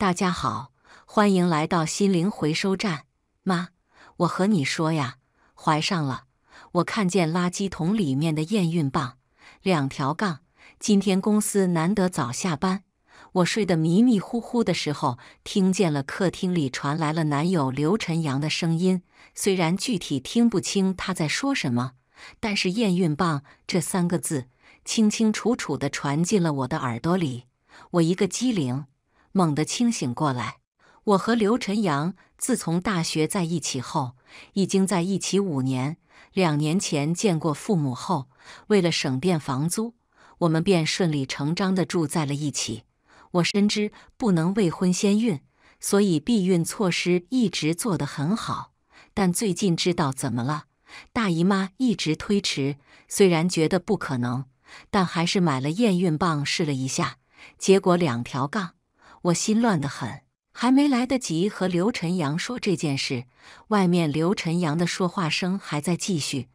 大家好，欢迎来到心灵回收站。妈，我和你说呀，怀上了。我看见垃圾桶里面的验孕棒，两条杠。今天公司难得早下班，我睡得迷迷糊糊的时候，听见了客厅里传来了男友刘晨阳的声音。虽然具体听不清他在说什么，但是“验孕棒”这三个字清清楚楚地传进了我的耳朵里，我一个机灵。猛地清醒过来，我和刘晨阳自从大学在一起后，已经在一起五年。两年前见过父母后，为了省电房租，我们便顺理成章地住在了一起。我深知不能未婚先孕，所以避孕措施一直做得很好。但最近知道怎么了，大姨妈一直推迟。虽然觉得不可能，但还是买了验孕棒试了一下，结果两条杠。我心乱的很，还没来得及和刘晨阳说这件事，外面刘晨阳的说话声还在继续。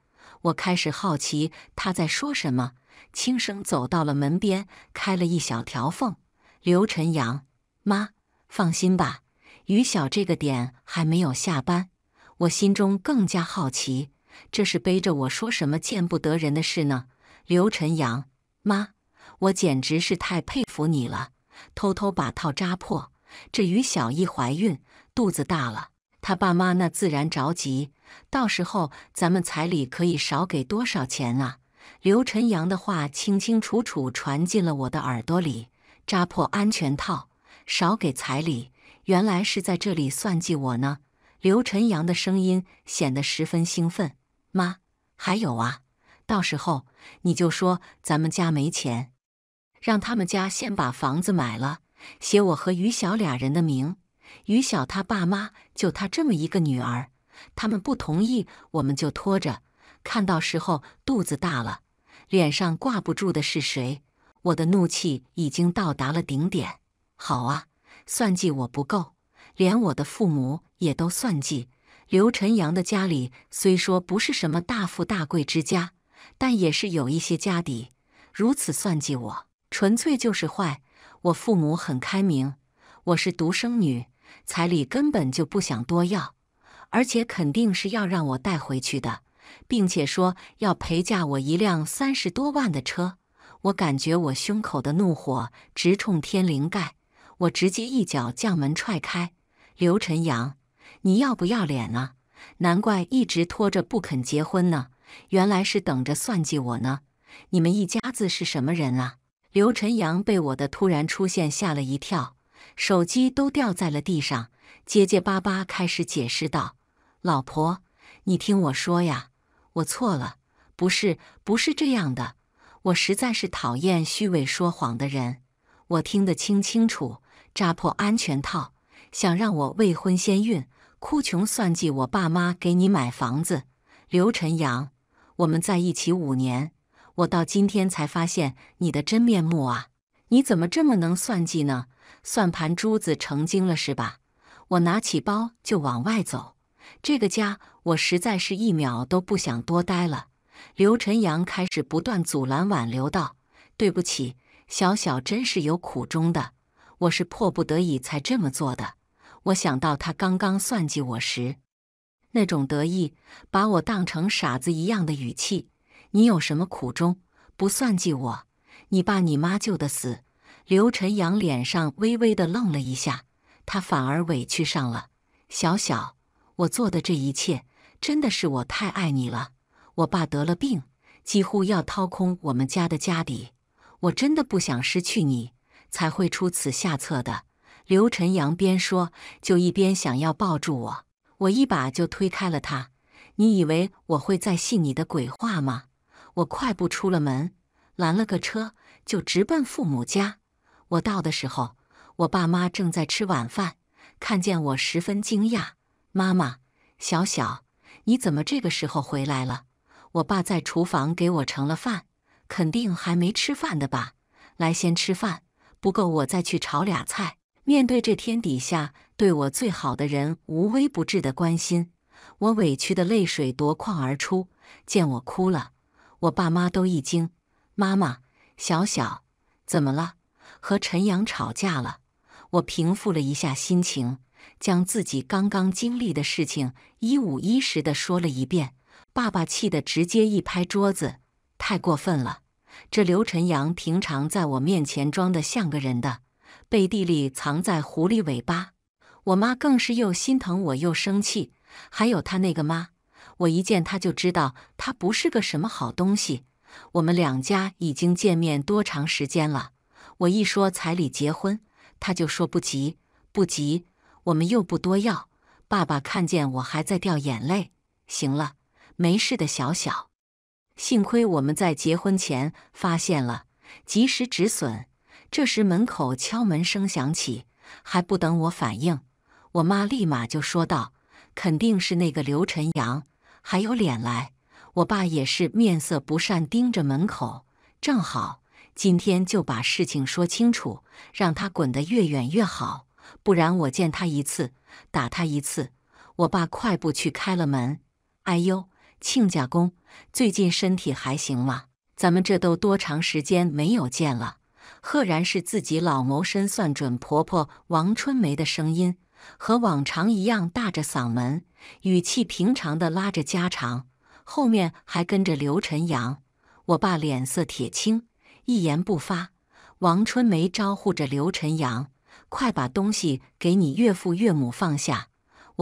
我开始好奇他在说什么，轻声走到了门边，开了一小条缝。刘晨阳，妈，放心吧，于晓这个点还没有下班。我心中更加好奇，这是背着我说什么见不得人的事呢？刘晨阳，妈，我简直是太佩服你了。偷偷把套扎破，这于小一怀孕，肚子大了，她爸妈那自然着急。到时候咱们彩礼可以少给多少钱啊？刘晨阳的话清清楚楚传进了我的耳朵里，扎破安全套，少给彩礼，原来是在这里算计我呢。刘晨阳的声音显得十分兴奋。妈，还有啊，到时候你就说咱们家没钱。让他们家先把房子买了，写我和于晓俩人的名。于晓他爸妈就他这么一个女儿，他们不同意，我们就拖着。看到时候肚子大了，脸上挂不住的是谁？我的怒气已经到达了顶点。好啊，算计我不够，连我的父母也都算计。刘晨阳的家里虽说不是什么大富大贵之家，但也是有一些家底。如此算计我。纯粹就是坏！我父母很开明，我是独生女，彩礼根本就不想多要，而且肯定是要让我带回去的，并且说要陪嫁我一辆三十多万的车。我感觉我胸口的怒火直冲天灵盖，我直接一脚将门踹开。刘晨阳，你要不要脸啊？难怪一直拖着不肯结婚呢，原来是等着算计我呢！你们一家子是什么人啊？刘晨阳被我的突然出现吓了一跳，手机都掉在了地上，结结巴巴开始解释道：“老婆，你听我说呀，我错了，不是不是这样的，我实在是讨厌虚伪说谎的人。我听得清清楚，扎破安全套，想让我未婚先孕，哭穷算计我爸妈给你买房子。刘晨阳，我们在一起五年。”我到今天才发现你的真面目啊！你怎么这么能算计呢？算盘珠子成精了是吧？我拿起包就往外走，这个家我实在是一秒都不想多待了。刘晨阳开始不断阻拦挽留道：“对不起，小小真是有苦衷的，我是迫不得已才这么做的。”我想到他刚刚算计我时那种得意，把我当成傻子一样的语气。你有什么苦衷不算计我？你爸你妈就得死。刘晨阳脸上微微的愣了一下，他反而委屈上了。小小，我做的这一切，真的是我太爱你了。我爸得了病，几乎要掏空我们家的家底，我真的不想失去你，才会出此下策的。刘晨阳边说，就一边想要抱住我，我一把就推开了他。你以为我会再信你的鬼话吗？我快步出了门，拦了个车，就直奔父母家。我到的时候，我爸妈正在吃晚饭，看见我十分惊讶：“妈妈，小小，你怎么这个时候回来了？”我爸在厨房给我盛了饭，肯定还没吃饭的吧？来，先吃饭，不够我再去炒俩菜。面对这天底下对我最好的人无微不至的关心，我委屈的泪水夺眶而出。见我哭了。我爸妈都一惊：“妈妈，小小，怎么了？和陈阳吵架了？”我平复了一下心情，将自己刚刚经历的事情一五一十的说了一遍。爸爸气得直接一拍桌子：“太过分了！这刘晨阳平常在我面前装的像个人的，背地里藏在狐狸尾巴。”我妈更是又心疼我又生气，还有他那个妈。我一见他就知道他不是个什么好东西。我们两家已经见面多长时间了？我一说彩礼结婚，他就说不急不急，我们又不多要。爸爸看见我还在掉眼泪，行了，没事的，小小。幸亏我们在结婚前发现了，及时止损。这时门口敲门声响起，还不等我反应，我妈立马就说道：“肯定是那个刘晨阳。”还有脸来？我爸也是面色不善，盯着门口。正好今天就把事情说清楚，让他滚得越远越好。不然我见他一次，打他一次。我爸快步去开了门。哎呦，亲家公，最近身体还行吗？咱们这都多长时间没有见了？赫然是自己老谋深算准婆婆王春梅的声音，和往常一样大着嗓门，语气平常的拉着家常，后面还跟着刘晨阳。我爸脸色铁青，一言不发。王春梅招呼着刘晨阳：“快把东西给你岳父岳母放下。”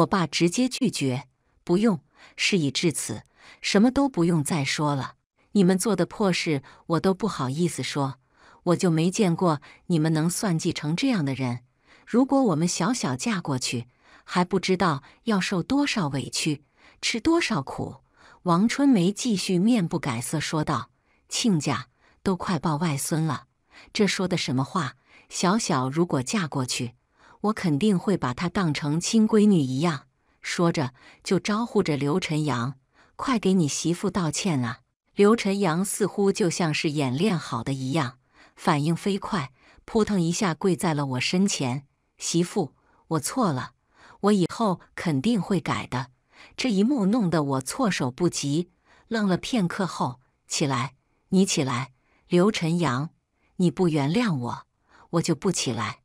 我爸直接拒绝：“不用，事已至此，什么都不用再说了。你们做的破事，我都不好意思说。”我就没见过你们能算计成这样的人。如果我们小小嫁过去，还不知道要受多少委屈，吃多少苦。王春梅继续面不改色说道：“亲家都快抱外孙了，这说的什么话？小小如果嫁过去，我肯定会把她当成亲闺女一样。”说着就招呼着刘晨阳：“快给你媳妇道歉啊！”刘晨阳似乎就像是演练好的一样。反应飞快，扑腾一下跪在了我身前。媳妇，我错了，我以后肯定会改的。这一幕弄得我措手不及，愣了片刻后起来。你起来，刘晨阳，你不原谅我，我就不起来。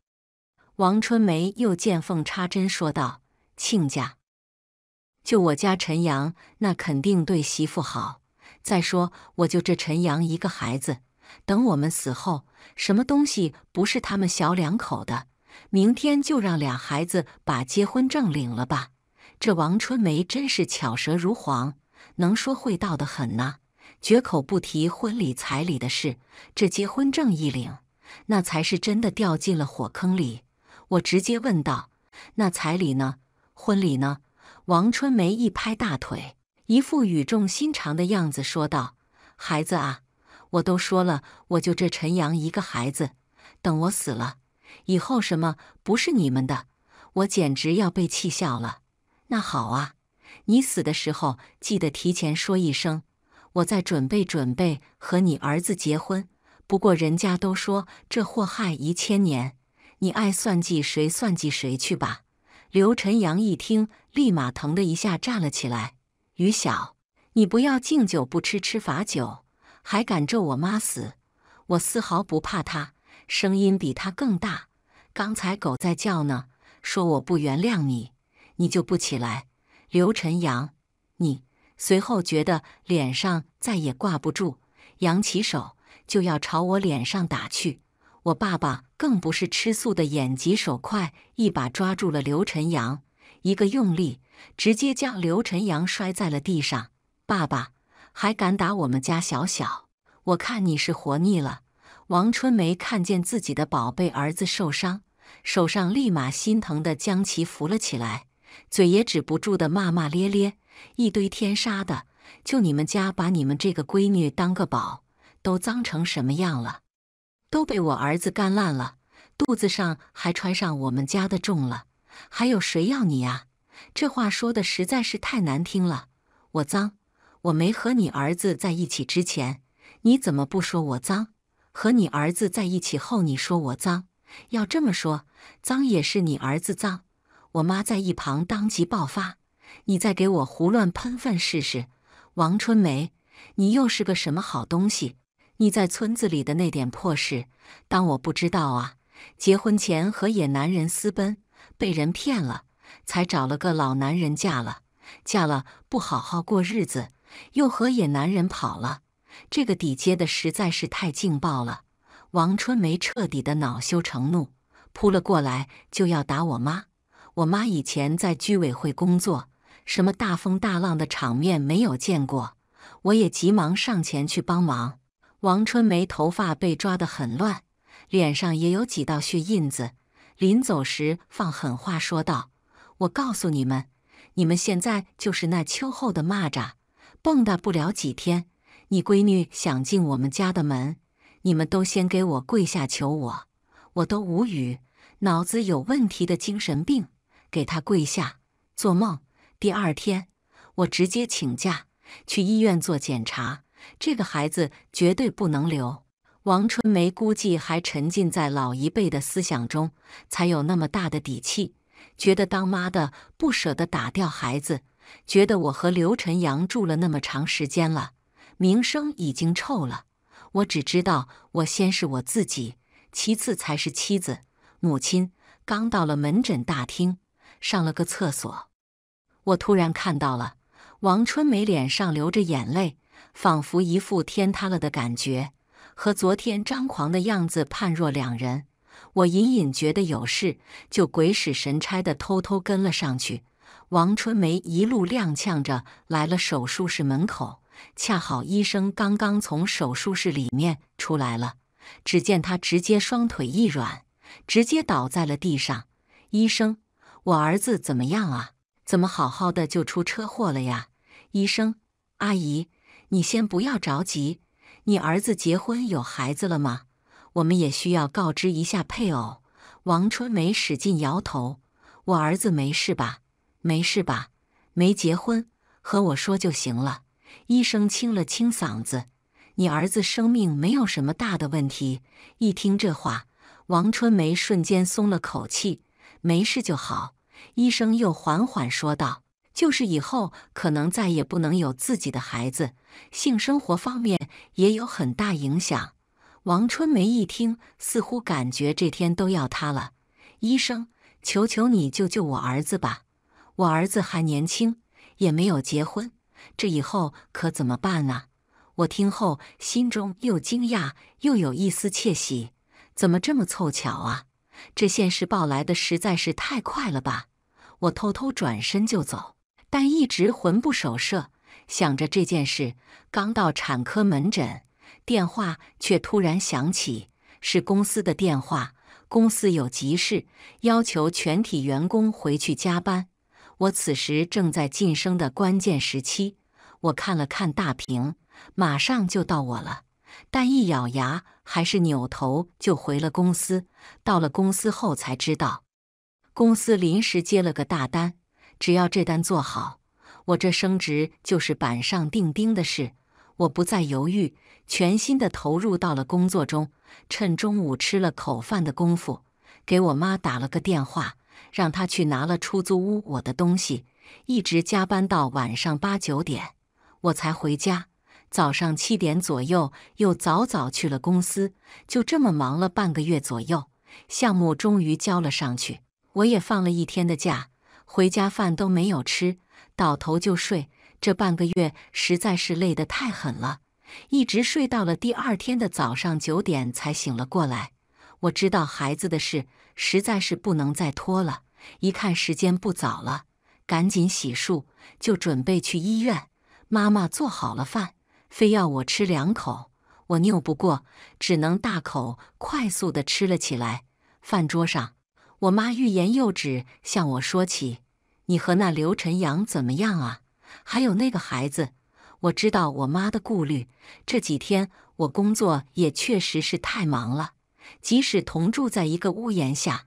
王春梅又见缝插针说道：“亲家，就我家陈阳，那肯定对媳妇好。再说，我就这陈阳一个孩子。”等我们死后，什么东西不是他们小两口的？明天就让俩孩子把结婚证领了吧。这王春梅真是巧舌如簧，能说会道的很呐，绝口不提婚礼彩礼的事。这结婚证一领，那才是真的掉进了火坑里。我直接问道：“那彩礼呢？婚礼呢？”王春梅一拍大腿，一副语重心长的样子说道：“孩子啊！”我都说了，我就这陈阳一个孩子，等我死了，以后什么不是你们的？我简直要被气笑了。那好啊，你死的时候记得提前说一声，我在准备准备和你儿子结婚。不过人家都说这祸害一千年，你爱算计谁算计谁去吧。刘陈阳一听，立马疼的一下站了起来。于晓，你不要敬酒不吃吃罚酒。还敢咒我妈死！我丝毫不怕他，声音比他更大。刚才狗在叫呢，说我不原谅你，你就不起来。刘晨阳，你随后觉得脸上再也挂不住，扬起手就要朝我脸上打去。我爸爸更不是吃素的，眼疾手快，一把抓住了刘晨阳，一个用力，直接将刘晨阳摔在了地上。爸爸。还敢打我们家小小！我看你是活腻了。王春梅看见自己的宝贝儿子受伤，手上立马心疼的将其扶了起来，嘴也止不住的骂骂咧咧，一堆天杀的！就你们家把你们这个闺女当个宝，都脏成什么样了？都被我儿子干烂了，肚子上还穿上我们家的重了，还有谁要你呀？这话说的实在是太难听了，我脏。我没和你儿子在一起之前，你怎么不说我脏？和你儿子在一起后，你说我脏。要这么说，脏也是你儿子脏。我妈在一旁当即爆发：“你再给我胡乱喷粪试试！”王春梅，你又是个什么好东西？你在村子里的那点破事，当我不知道啊？结婚前和野男人私奔，被人骗了，才找了个老男人嫁了，嫁了不好好过日子。又和野男人跑了，这个底接的实在是太劲爆了。王春梅彻底的恼羞成怒，扑了过来就要打我妈。我妈以前在居委会工作，什么大风大浪的场面没有见过。我也急忙上前去帮忙。王春梅头发被抓得很乱，脸上也有几道血印子。临走时放狠话说道：“我告诉你们，你们现在就是那秋后的蚂蚱。”蹦跶不了几天，你闺女想进我们家的门，你们都先给我跪下求我，我都无语，脑子有问题的精神病，给她跪下做梦。第二天，我直接请假去医院做检查，这个孩子绝对不能留。王春梅估计还沉浸在老一辈的思想中，才有那么大的底气，觉得当妈的不舍得打掉孩子。觉得我和刘晨阳住了那么长时间了，名声已经臭了。我只知道，我先是我自己，其次才是妻子、母亲。刚到了门诊大厅，上了个厕所，我突然看到了王春梅脸上流着眼泪，仿佛一副天塌了的感觉，和昨天张狂的样子判若两人。我隐隐觉得有事，就鬼使神差地偷偷跟了上去。王春梅一路踉跄着来了手术室门口，恰好医生刚刚从手术室里面出来了。只见他直接双腿一软，直接倒在了地上。医生，我儿子怎么样啊？怎么好好的就出车祸了呀？医生，阿姨，你先不要着急。你儿子结婚有孩子了吗？我们也需要告知一下配偶。王春梅使劲摇头。我儿子没事吧？没事吧？没结婚，和我说就行了。医生清了清嗓子：“你儿子生命没有什么大的问题。”一听这话，王春梅瞬间松了口气：“没事就好。”医生又缓缓说道：“就是以后可能再也不能有自己的孩子，性生活方面也有很大影响。”王春梅一听，似乎感觉这天都要塌了。“医生，求求你救救我儿子吧！”我儿子还年轻，也没有结婚，这以后可怎么办啊？我听后心中又惊讶又有一丝窃喜，怎么这么凑巧啊？这现实报来的实在是太快了吧！我偷偷转身就走，但一直魂不守舍，想着这件事。刚到产科门诊，电话却突然响起，是公司的电话，公司有急事，要求全体员工回去加班。我此时正在晋升的关键时期，我看了看大屏，马上就到我了。但一咬牙，还是扭头就回了公司。到了公司后，才知道公司临时接了个大单，只要这单做好，我这升职就是板上钉钉的事。我不再犹豫，全心的投入到了工作中。趁中午吃了口饭的功夫，给我妈打了个电话。让他去拿了出租屋我的东西，一直加班到晚上八九点，我才回家。早上七点左右又早早去了公司，就这么忙了半个月左右，项目终于交了上去。我也放了一天的假，回家饭都没有吃，倒头就睡。这半个月实在是累得太狠了，一直睡到了第二天的早上九点才醒了过来。我知道孩子的事。实在是不能再拖了，一看时间不早了，赶紧洗漱，就准备去医院。妈妈做好了饭，非要我吃两口，我拗不过，只能大口快速的吃了起来。饭桌上，我妈欲言又止，向我说起：“你和那刘晨阳怎么样啊？还有那个孩子。”我知道我妈的顾虑，这几天我工作也确实是太忙了。即使同住在一个屋檐下，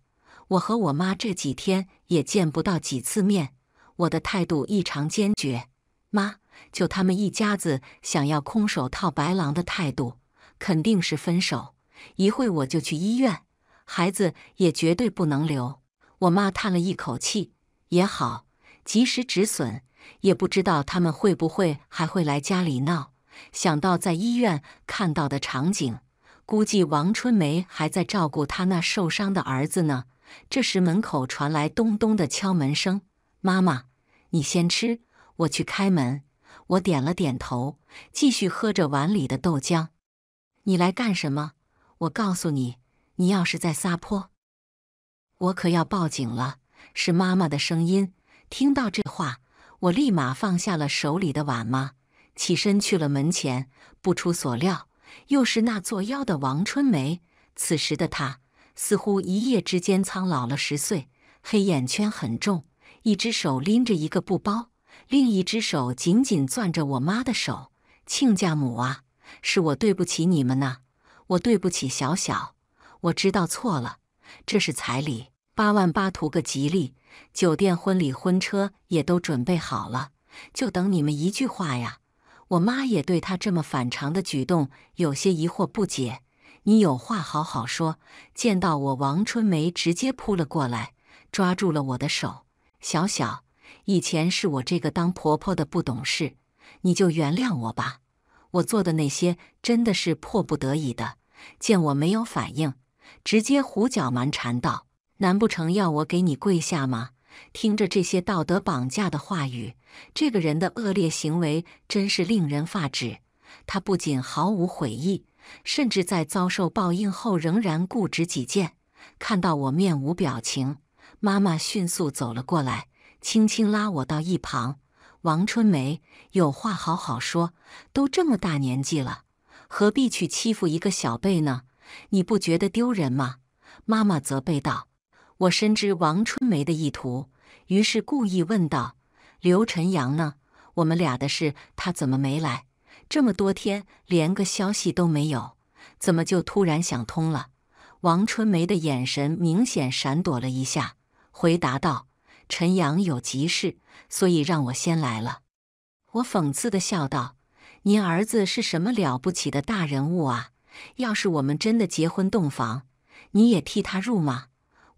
我和我妈这几天也见不到几次面。我的态度异常坚决。妈，就他们一家子想要空手套白狼的态度，肯定是分手。一会我就去医院，孩子也绝对不能留。我妈叹了一口气，也好，及时止损。也不知道他们会不会还会来家里闹。想到在医院看到的场景。估计王春梅还在照顾她那受伤的儿子呢。这时，门口传来咚咚的敲门声。“妈妈，你先吃，我去开门。”我点了点头，继续喝着碗里的豆浆。“你来干什么？”“我告诉你，你要是在撒泼，我可要报警了。”是妈妈的声音。听到这话，我立马放下了手里的碗嘛，起身去了门前。不出所料。又是那作妖的王春梅，此时的她似乎一夜之间苍老了十岁，黑眼圈很重，一只手拎着一个布包，另一只手紧紧攥着我妈的手。亲家母啊，是我对不起你们呐，我对不起小小，我知道错了。这是彩礼，八万八，图个吉利。酒店、婚礼、婚车也都准备好了，就等你们一句话呀。我妈也对她这么反常的举动有些疑惑不解。你有话好好说。见到我，王春梅直接扑了过来，抓住了我的手。小小，以前是我这个当婆婆的不懂事，你就原谅我吧。我做的那些真的是迫不得已的。见我没有反应，直接胡搅蛮缠道：“难不成要我给你跪下吗？”听着这些道德绑架的话语，这个人的恶劣行为真是令人发指。他不仅毫无悔意，甚至在遭受报应后仍然固执己见。看到我面无表情，妈妈迅速走了过来，轻轻拉我到一旁：“王春梅，有话好好说，都这么大年纪了，何必去欺负一个小辈呢？你不觉得丢人吗？”妈妈责备道。我深知王春梅的意图，于是故意问道：“刘晨阳呢？我们俩的事，他怎么没来？这么多天连个消息都没有，怎么就突然想通了？”王春梅的眼神明显闪躲了一下，回答道：“陈阳有急事，所以让我先来了。”我讽刺的笑道：“您儿子是什么了不起的大人物啊？要是我们真的结婚洞房，你也替他入吗？”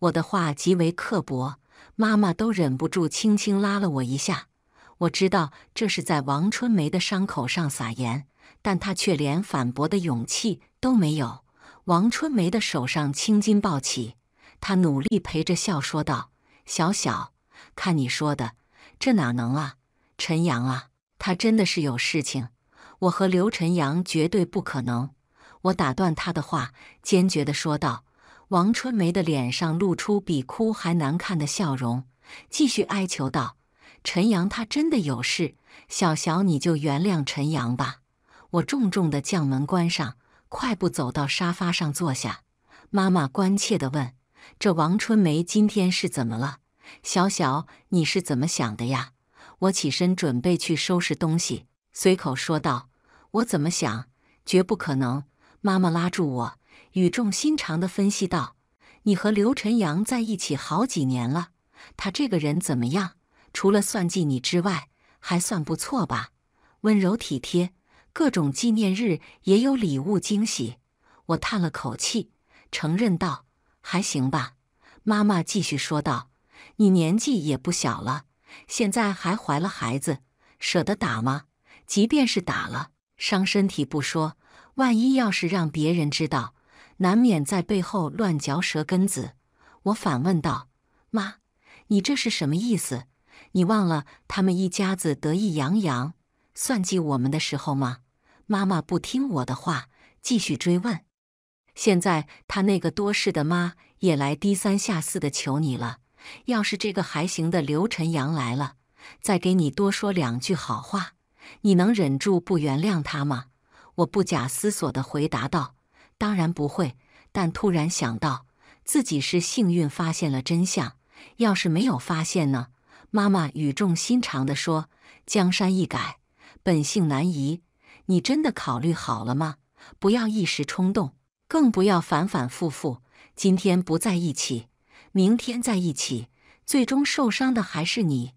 我的话极为刻薄，妈妈都忍不住轻轻拉了我一下。我知道这是在王春梅的伤口上撒盐，但她却连反驳的勇气都没有。王春梅的手上青筋暴起，她努力陪着笑说道：“小小，看你说的，这哪能啊？陈阳啊，他真的是有事情，我和刘陈阳绝对不可能。”我打断她的话，坚决地说道。王春梅的脸上露出比哭还难看的笑容，继续哀求道：“陈阳，他真的有事，小小，你就原谅陈阳吧。”我重重的将门关上，快步走到沙发上坐下。妈妈关切地问：“这王春梅今天是怎么了？小小，你是怎么想的呀？”我起身准备去收拾东西，随口说道：“我怎么想？绝不可能。”妈妈拉住我。语重心长的分析道：“你和刘晨阳在一起好几年了，他这个人怎么样？除了算计你之外，还算不错吧？温柔体贴，各种纪念日也有礼物惊喜。”我叹了口气，承认道：“还行吧。”妈妈继续说道：“你年纪也不小了，现在还怀了孩子，舍得打吗？即便是打了，伤身体不说，万一要是让别人知道……”难免在背后乱嚼舌根子，我反问道：“妈，你这是什么意思？你忘了他们一家子得意洋洋算计我们的时候吗？”妈妈不听我的话，继续追问：“现在他那个多事的妈也来低三下四的求你了。要是这个还行的刘晨阳来了，再给你多说两句好话，你能忍住不原谅他吗？”我不假思索地回答道。当然不会，但突然想到自己是幸运发现了真相。要是没有发现呢？妈妈语重心长的说：“江山易改，本性难移。你真的考虑好了吗？不要一时冲动，更不要反反复复。今天不在一起，明天在一起，最终受伤的还是你。”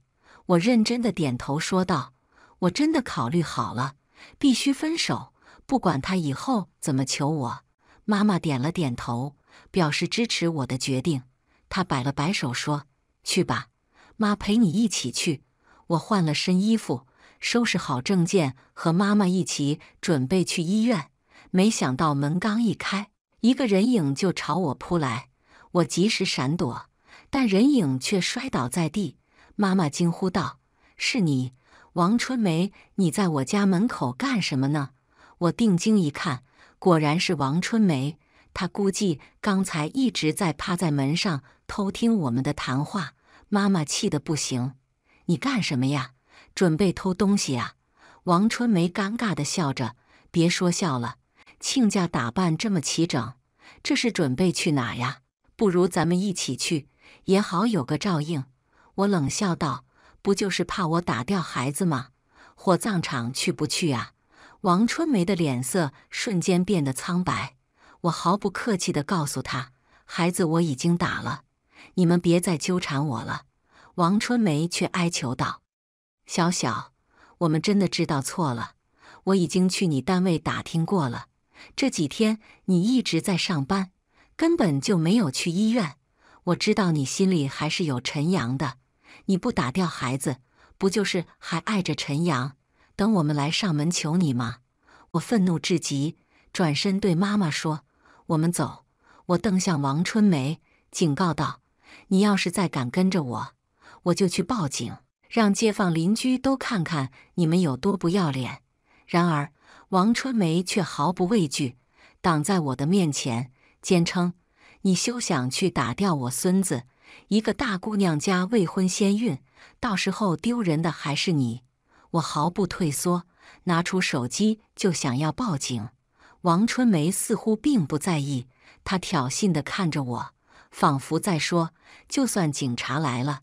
我认真的点头说道：“我真的考虑好了，必须分手。不管他以后怎么求我。”妈妈点了点头，表示支持我的决定。她摆了摆手说：“去吧，妈陪你一起去。”我换了身衣服，收拾好证件，和妈妈一起准备去医院。没想到门刚一开，一个人影就朝我扑来。我及时闪躲，但人影却摔倒在地。妈妈惊呼道：“是你，王春梅！你在我家门口干什么呢？”我定睛一看。果然是王春梅，她估计刚才一直在趴在门上偷听我们的谈话。妈妈气得不行：“你干什么呀？准备偷东西啊？”王春梅尴尬的笑着：“别说笑了，亲家打扮这么齐整，这是准备去哪呀？不如咱们一起去，也好有个照应。”我冷笑道：“不就是怕我打掉孩子吗？火葬场去不去啊？”王春梅的脸色瞬间变得苍白。我毫不客气地告诉她：“孩子，我已经打了，你们别再纠缠我了。”王春梅却哀求道：“小小，我们真的知道错了。我已经去你单位打听过了，这几天你一直在上班，根本就没有去医院。我知道你心里还是有陈阳的，你不打掉孩子，不就是还爱着陈阳？”等我们来上门求你吗？我愤怒至极，转身对妈妈说：“我们走！”我瞪向王春梅，警告道：“你要是再敢跟着我，我就去报警，让街坊邻居都看看你们有多不要脸。”然而，王春梅却毫不畏惧，挡在我的面前，坚称：“你休想去打掉我孙子！一个大姑娘家未婚先孕，到时候丢人的还是你。”我毫不退缩，拿出手机就想要报警。王春梅似乎并不在意，她挑衅地看着我，仿佛在说：“就算警察来了，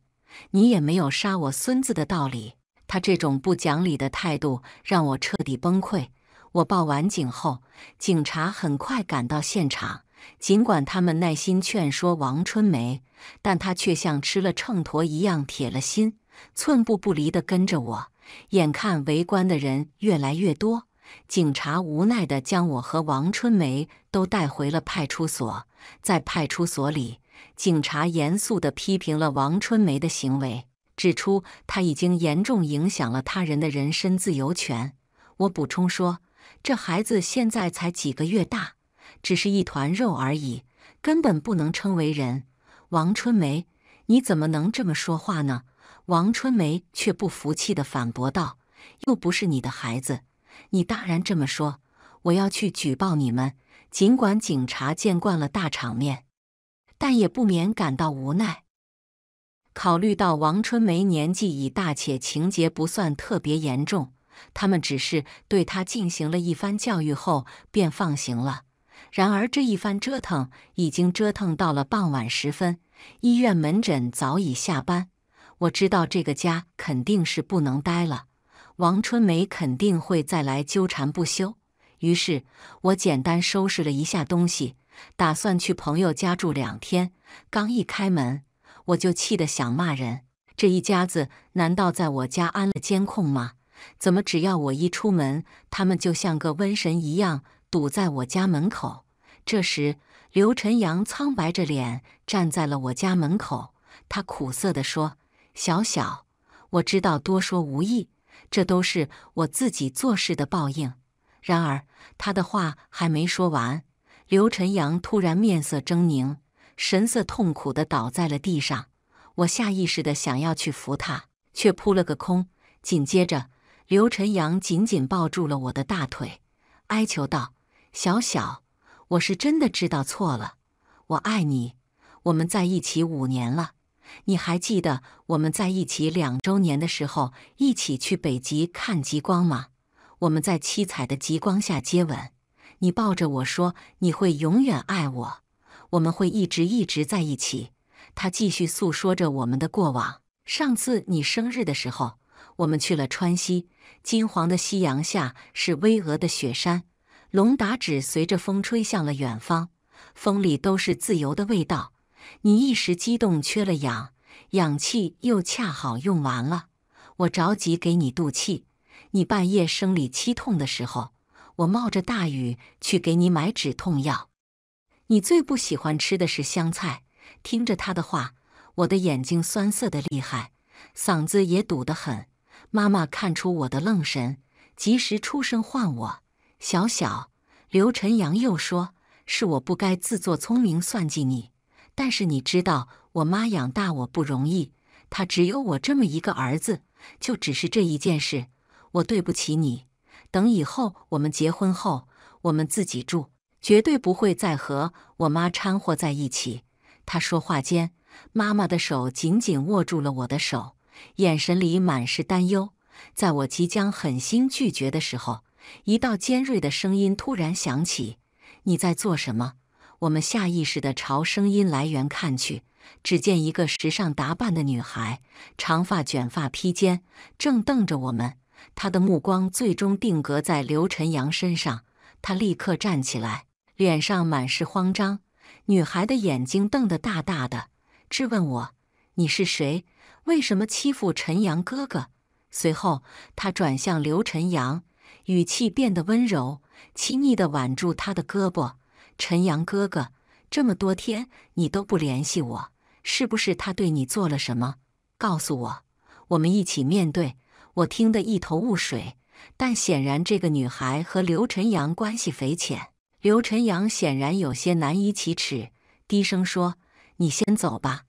你也没有杀我孙子的道理。”她这种不讲理的态度让我彻底崩溃。我报完警后，警察很快赶到现场。尽管他们耐心劝说王春梅，但她却像吃了秤砣一样铁了心，寸步不离地跟着我。眼看围观的人越来越多，警察无奈地将我和王春梅都带回了派出所。在派出所里，警察严肃地批评了王春梅的行为，指出她已经严重影响了他人的人身自由权。我补充说：“这孩子现在才几个月大，只是一团肉而已，根本不能称为人。”王春梅。你怎么能这么说话呢？王春梅却不服气的反驳道：“又不是你的孩子，你当然这么说。”我要去举报你们。尽管警察见惯了大场面，但也不免感到无奈。考虑到王春梅年纪已大且情节不算特别严重，他们只是对她进行了一番教育后便放行了。然而这一番折腾已经折腾到了傍晚时分。医院门诊早已下班，我知道这个家肯定是不能待了，王春梅肯定会再来纠缠不休。于是，我简单收拾了一下东西，打算去朋友家住两天。刚一开门，我就气得想骂人：这一家子难道在我家安了监控吗？怎么只要我一出门，他们就像个瘟神一样堵在我家门口？这时，刘晨阳苍白着脸站在了我家门口，他苦涩地说：“小小，我知道多说无益，这都是我自己做事的报应。”然而他的话还没说完，刘晨阳突然面色狰狞，神色痛苦地倒在了地上。我下意识地想要去扶他，却扑了个空。紧接着，刘晨阳紧紧抱住了我的大腿，哀求道：“小小。”我是真的知道错了，我爱你。我们在一起五年了，你还记得我们在一起两周年的时候一起去北极看极光吗？我们在七彩的极光下接吻，你抱着我说你会永远爱我，我们会一直一直在一起。他继续诉说着我们的过往。上次你生日的时候，我们去了川西，金黄的夕阳下是巍峨的雪山。龙达纸随着风吹向了远方，风里都是自由的味道。你一时激动缺了氧，氧气又恰好用完了，我着急给你渡气。你半夜生理期痛的时候，我冒着大雨去给你买止痛药。你最不喜欢吃的是香菜。听着他的话，我的眼睛酸涩的厉害，嗓子也堵得很。妈妈看出我的愣神，及时出声唤我。小小刘晨阳又说：“是我不该自作聪明算计你，但是你知道我妈养大我不容易，她只有我这么一个儿子，就只是这一件事，我对不起你。等以后我们结婚后，我们自己住，绝对不会再和我妈掺和在一起。”他说话间，妈妈的手紧紧握住了我的手，眼神里满是担忧。在我即将狠心拒绝的时候。一道尖锐的声音突然响起：“你在做什么？”我们下意识地朝声音来源看去，只见一个时尚打扮的女孩，长发卷发披肩，正瞪着我们。她的目光最终定格在刘晨阳身上，她立刻站起来，脸上满是慌张。女孩的眼睛瞪得大大的，质问我：“你是谁？为什么欺负陈阳哥哥？”随后，她转向刘晨阳。语气变得温柔，亲昵地挽住他的胳膊。陈阳哥哥，这么多天你都不联系我，是不是他对你做了什么？告诉我，我们一起面对。我听得一头雾水，但显然这个女孩和刘晨阳关系匪浅。刘晨阳显然有些难以启齿，低声说：“你先走吧，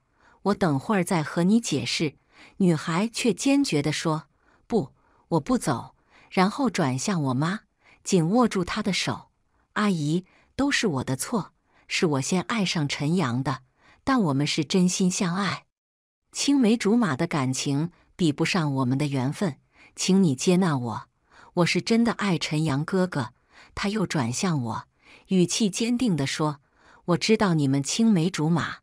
我等会儿再和你解释。”女孩却坚决地说：“不，我不走。”然后转向我妈，紧握住她的手。阿姨，都是我的错，是我先爱上陈阳的，但我们是真心相爱，青梅竹马的感情比不上我们的缘分，请你接纳我。我是真的爱陈阳哥哥。他又转向我，语气坚定地说：“我知道你们青梅竹马，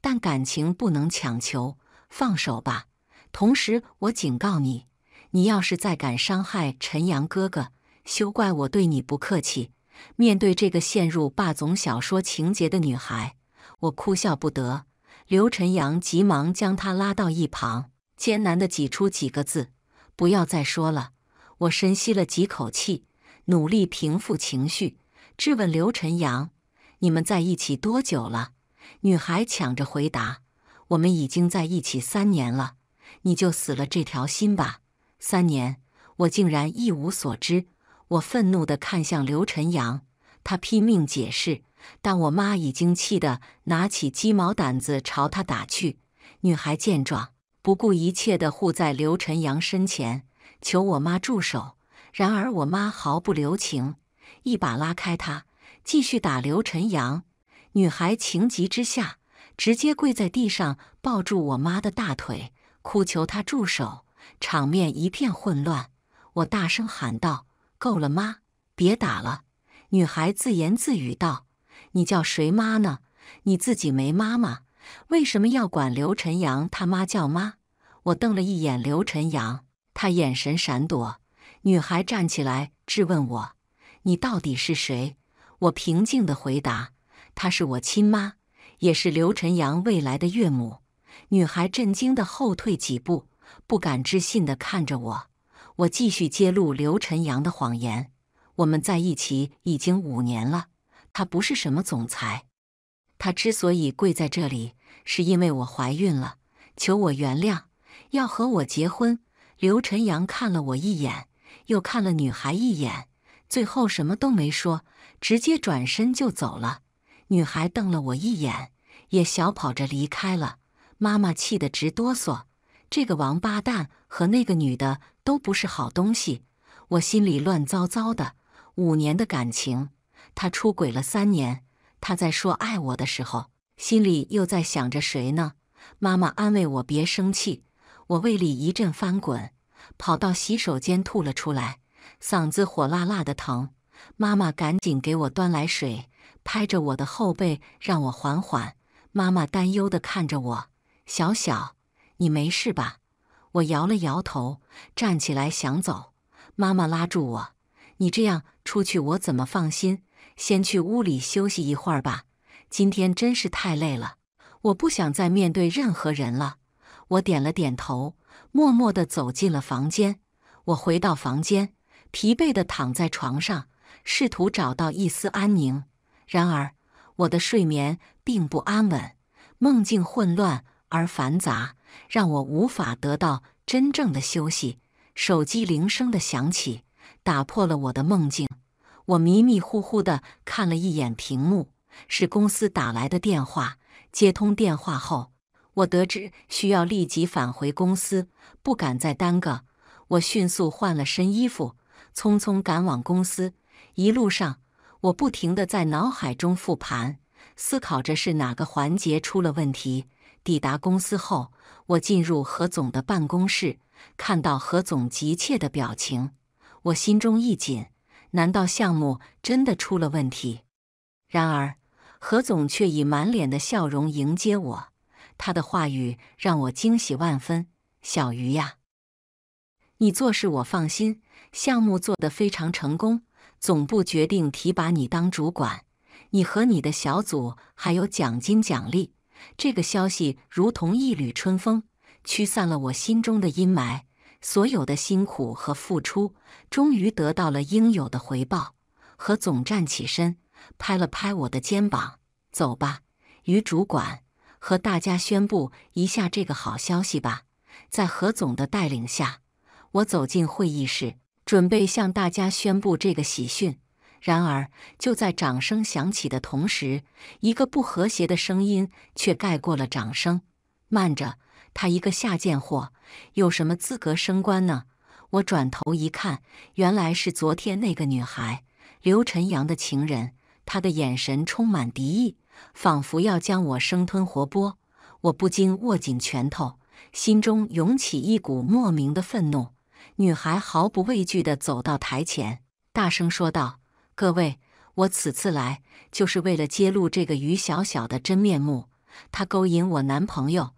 但感情不能强求，放手吧。同时，我警告你。”你要是再敢伤害陈阳哥哥，休怪我对你不客气。面对这个陷入霸总小说情节的女孩，我哭笑不得。刘晨阳急忙将她拉到一旁，艰难的挤出几个字：“不要再说了。”我深吸了几口气，努力平复情绪，质问刘晨阳：“你们在一起多久了？”女孩抢着回答：“我们已经在一起三年了。”你就死了这条心吧。三年，我竟然一无所知。我愤怒的看向刘晨阳，他拼命解释，但我妈已经气得拿起鸡毛掸子朝他打去。女孩见状，不顾一切的护在刘晨阳身前，求我妈住手。然而我妈毫不留情，一把拉开他，继续打刘晨阳。女孩情急之下，直接跪在地上抱住我妈的大腿，哭求她住手。场面一片混乱，我大声喊道：“够了，妈，别打了！”女孩自言自语道：“你叫谁妈呢？你自己没妈妈，为什么要管刘晨阳他妈叫妈？”我瞪了一眼刘晨阳，他眼神闪躲。女孩站起来质问我：“你到底是谁？”我平静地回答：“她是我亲妈，也是刘晨阳未来的岳母。”女孩震惊地后退几步。不敢置信地看着我，我继续揭露刘晨阳的谎言。我们在一起已经五年了，他不是什么总裁。他之所以跪在这里，是因为我怀孕了，求我原谅，要和我结婚。刘晨阳看了我一眼，又看了女孩一眼，最后什么都没说，直接转身就走了。女孩瞪了我一眼，也小跑着离开了。妈妈气得直哆嗦。这个王八蛋和那个女的都不是好东西，我心里乱糟糟的。五年的感情，他出轨了三年，他在说爱我的时候，心里又在想着谁呢？妈妈安慰我别生气，我胃里一阵翻滚，跑到洗手间吐了出来，嗓子火辣辣的疼。妈妈赶紧给我端来水，拍着我的后背让我缓缓。妈妈担忧地看着我，小小。你没事吧？我摇了摇头，站起来想走。妈妈拉住我：“你这样出去，我怎么放心？”先去屋里休息一会儿吧。今天真是太累了，我不想再面对任何人了。我点了点头，默默地走进了房间。我回到房间，疲惫地躺在床上，试图找到一丝安宁。然而，我的睡眠并不安稳，梦境混乱而繁杂。让我无法得到真正的休息。手机铃声的响起，打破了我的梦境。我迷迷糊糊的看了一眼屏幕，是公司打来的电话。接通电话后，我得知需要立即返回公司，不敢再耽搁。我迅速换了身衣服，匆匆赶往公司。一路上，我不停的在脑海中复盘，思考着是哪个环节出了问题。抵达公司后，我进入何总的办公室，看到何总急切的表情，我心中一紧，难道项目真的出了问题？然而，何总却以满脸的笑容迎接我，他的话语让我惊喜万分：“小鱼呀，你做事我放心，项目做得非常成功，总部决定提拔你当主管，你和你的小组还有奖金奖励。”这个消息如同一缕春风，驱散了我心中的阴霾。所有的辛苦和付出，终于得到了应有的回报。何总站起身，拍了拍我的肩膀：“走吧，于主管，和大家宣布一下这个好消息吧。”在何总的带领下，我走进会议室，准备向大家宣布这个喜讯。然而，就在掌声响起的同时，一个不和谐的声音却盖过了掌声。“慢着，他一个下贱货，有什么资格升官呢？”我转头一看，原来是昨天那个女孩刘晨阳的情人。她的眼神充满敌意，仿佛要将我生吞活剥。我不禁握紧拳头，心中涌起一股莫名的愤怒。女孩毫不畏惧地走到台前，大声说道。各位，我此次来就是为了揭露这个于小小的真面目。她勾引我男朋友，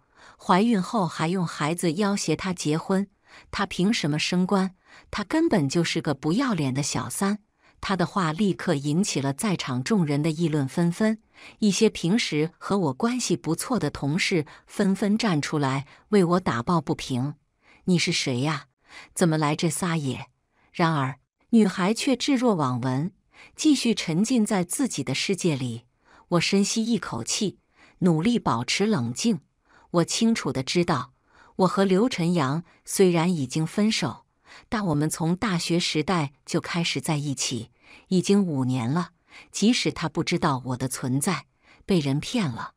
怀孕后还用孩子要挟他结婚。她凭什么升官？她根本就是个不要脸的小三。她的话立刻引起了在场众人的议论纷纷。一些平时和我关系不错的同事纷纷站出来为我打抱不平：“你是谁呀？怎么来这撒野？”然而，女孩却置若罔闻。继续沉浸在自己的世界里，我深吸一口气，努力保持冷静。我清楚的知道，我和刘晨阳虽然已经分手，但我们从大学时代就开始在一起，已经五年了。即使他不知道我的存在，被人骗了，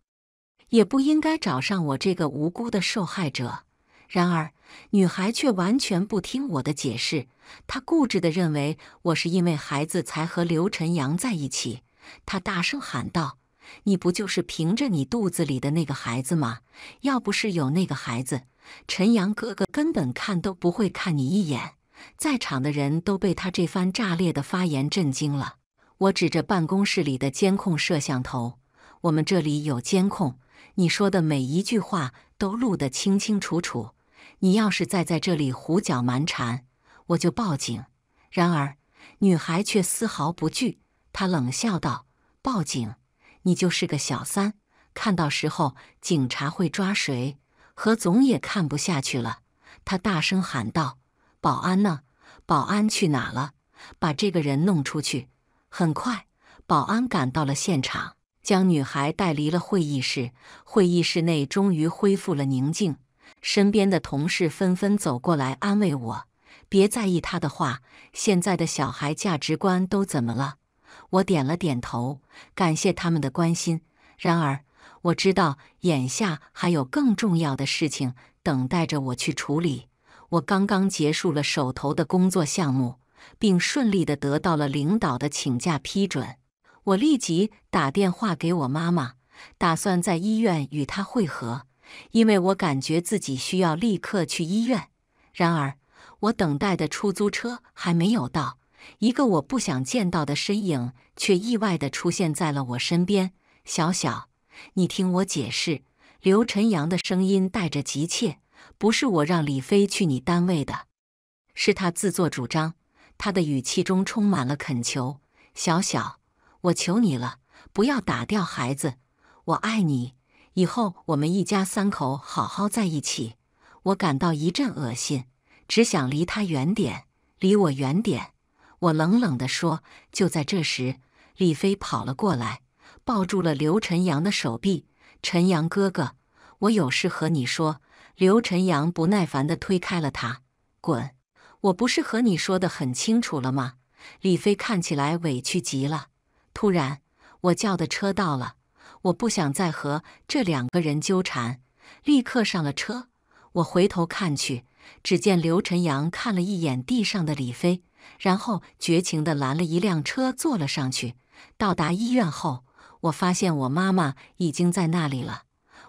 也不应该找上我这个无辜的受害者。然而，女孩却完全不听我的解释，她固执地认为我是因为孩子才和刘晨阳在一起。她大声喊道：“你不就是凭着你肚子里的那个孩子吗？要不是有那个孩子，陈阳哥哥根本看都不会看你一眼。”在场的人都被她这番炸裂的发言震惊了。我指着办公室里的监控摄像头：“我们这里有监控，你说的每一句话都录得清清楚楚。”你要是再在这里胡搅蛮缠，我就报警。然而，女孩却丝毫不惧，她冷笑道：“报警？你就是个小三！看到时候警察会抓谁？”何总也看不下去了，他大声喊道：“保安呢？保安去哪了？把这个人弄出去！”很快，保安赶到了现场，将女孩带离了会议室。会议室内终于恢复了宁静。身边的同事纷纷走过来安慰我：“别在意他的话，现在的小孩价值观都怎么了？”我点了点头，感谢他们的关心。然而，我知道眼下还有更重要的事情等待着我去处理。我刚刚结束了手头的工作项目，并顺利地得到了领导的请假批准。我立即打电话给我妈妈，打算在医院与她会合。因为我感觉自己需要立刻去医院，然而我等待的出租车还没有到，一个我不想见到的身影却意外地出现在了我身边。小小，你听我解释。刘晨阳的声音带着急切，不是我让李飞去你单位的，是他自作主张。他的语气中充满了恳求。小小，我求你了，不要打掉孩子，我爱你。以后我们一家三口好好在一起。我感到一阵恶心，只想离他远点，离我远点。我冷冷地说。就在这时，李飞跑了过来，抱住了刘晨阳的手臂。“晨阳哥哥，我有事和你说。”刘晨阳不耐烦地推开了他，“滚！我不是和你说的很清楚了吗？”李飞看起来委屈极了。突然，我叫的车到了。我不想再和这两个人纠缠，立刻上了车。我回头看去，只见刘晨阳看了一眼地上的李飞，然后绝情地拦了一辆车坐了上去。到达医院后，我发现我妈妈已经在那里了。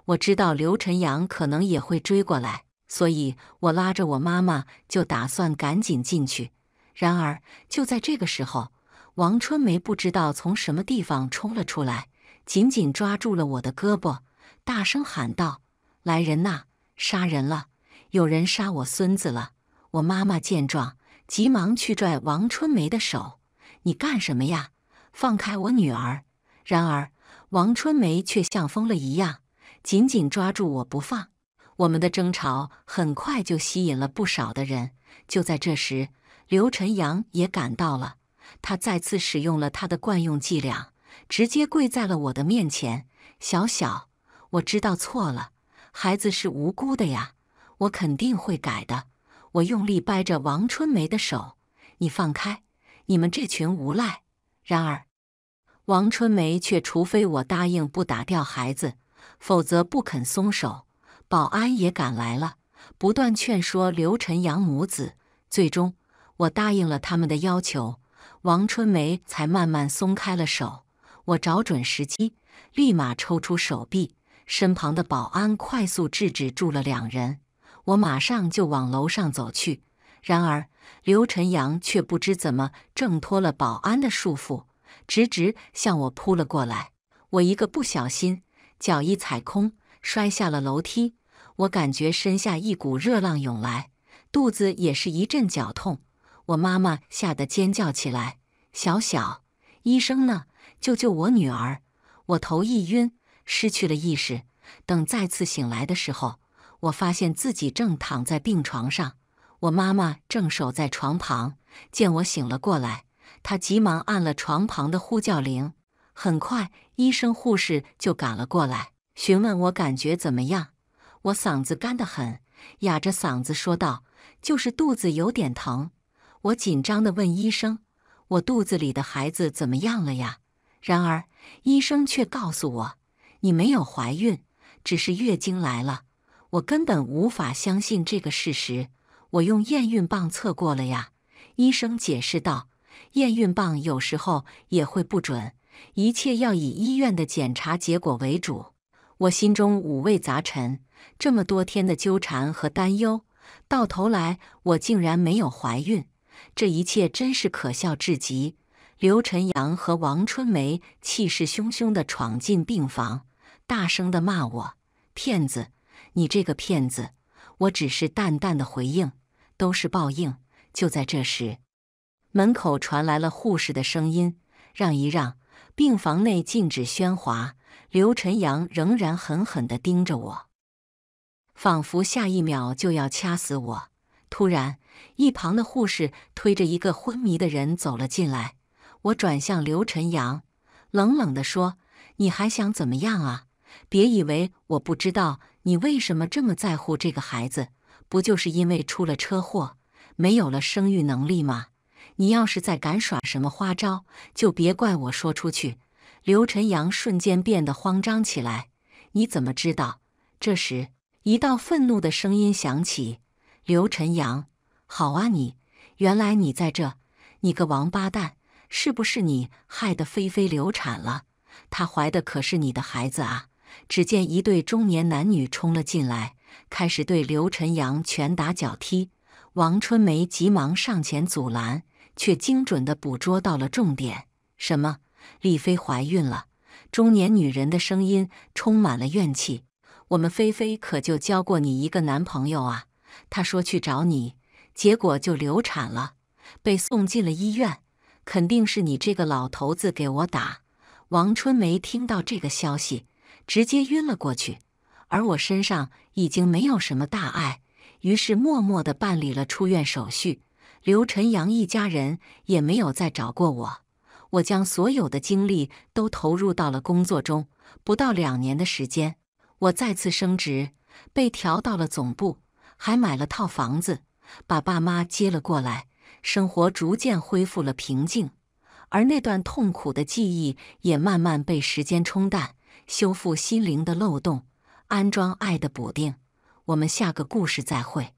我知道刘晨阳可能也会追过来，所以我拉着我妈妈就打算赶紧进去。然而就在这个时候，王春梅不知道从什么地方冲了出来。紧紧抓住了我的胳膊，大声喊道：“来人呐！杀人了！有人杀我孙子了！”我妈妈见状，急忙去拽王春梅的手：“你干什么呀？放开我女儿！”然而，王春梅却像疯了一样，紧紧抓住我不放。我们的争吵很快就吸引了不少的人。就在这时，刘晨阳也赶到了，他再次使用了他的惯用伎俩。直接跪在了我的面前，小小，我知道错了，孩子是无辜的呀，我肯定会改的。我用力掰着王春梅的手，你放开，你们这群无赖！然而，王春梅却除非我答应不打掉孩子，否则不肯松手。保安也赶来了，不断劝说刘晨阳母子。最终，我答应了他们的要求，王春梅才慢慢松开了手。我找准时机，立马抽出手臂，身旁的保安快速制止住了两人。我马上就往楼上走去，然而刘晨阳却不知怎么挣脱了保安的束缚，直直向我扑了过来。我一个不小心，脚一踩空，摔下了楼梯。我感觉身下一股热浪涌来，肚子也是一阵绞痛。我妈妈吓得尖叫起来：“小小，医生呢？”救救我女儿！我头一晕，失去了意识。等再次醒来的时候，我发现自己正躺在病床上，我妈妈正守在床旁。见我醒了过来，她急忙按了床旁的呼叫铃。很快，医生护士就赶了过来，询问我感觉怎么样。我嗓子干得很，哑着嗓子说道：“就是肚子有点疼。”我紧张地问医生：“我肚子里的孩子怎么样了呀？”然而，医生却告诉我：“你没有怀孕，只是月经来了。”我根本无法相信这个事实。我用验孕棒测过了呀。医生解释道：“验孕棒有时候也会不准，一切要以医院的检查结果为主。”我心中五味杂陈，这么多天的纠缠和担忧，到头来我竟然没有怀孕，这一切真是可笑至极。刘晨阳和王春梅气势汹汹地闯进病房，大声地骂我：“骗子！你这个骗子！”我只是淡淡的回应：“都是报应。”就在这时，门口传来了护士的声音：“让一让，病房内禁止喧哗。”刘晨阳仍然狠狠地盯着我，仿佛下一秒就要掐死我。突然，一旁的护士推着一个昏迷的人走了进来。我转向刘晨阳，冷冷地说：“你还想怎么样啊？别以为我不知道你为什么这么在乎这个孩子，不就是因为出了车祸，没有了生育能力吗？你要是再敢耍什么花招，就别怪我说出去。”刘晨阳瞬间变得慌张起来。你怎么知道？这时，一道愤怒的声音响起：“刘晨阳，好啊你！原来你在这，你个王八蛋！”是不是你害得菲菲流产了？她怀的可是你的孩子啊！只见一对中年男女冲了进来，开始对刘晨阳拳打脚踢。王春梅急忙上前阻拦，却精准地捕捉到了重点。什么？丽菲怀孕了？中年女人的声音充满了怨气。我们菲菲可就交过你一个男朋友啊！她说去找你，结果就流产了，被送进了医院。肯定是你这个老头子给我打。王春梅听到这个消息，直接晕了过去。而我身上已经没有什么大碍，于是默默地办理了出院手续。刘晨阳一家人也没有再找过我。我将所有的精力都投入到了工作中。不到两年的时间，我再次升职，被调到了总部，还买了套房子，把爸妈接了过来。生活逐渐恢复了平静，而那段痛苦的记忆也慢慢被时间冲淡，修复心灵的漏洞，安装爱的补丁。我们下个故事再会。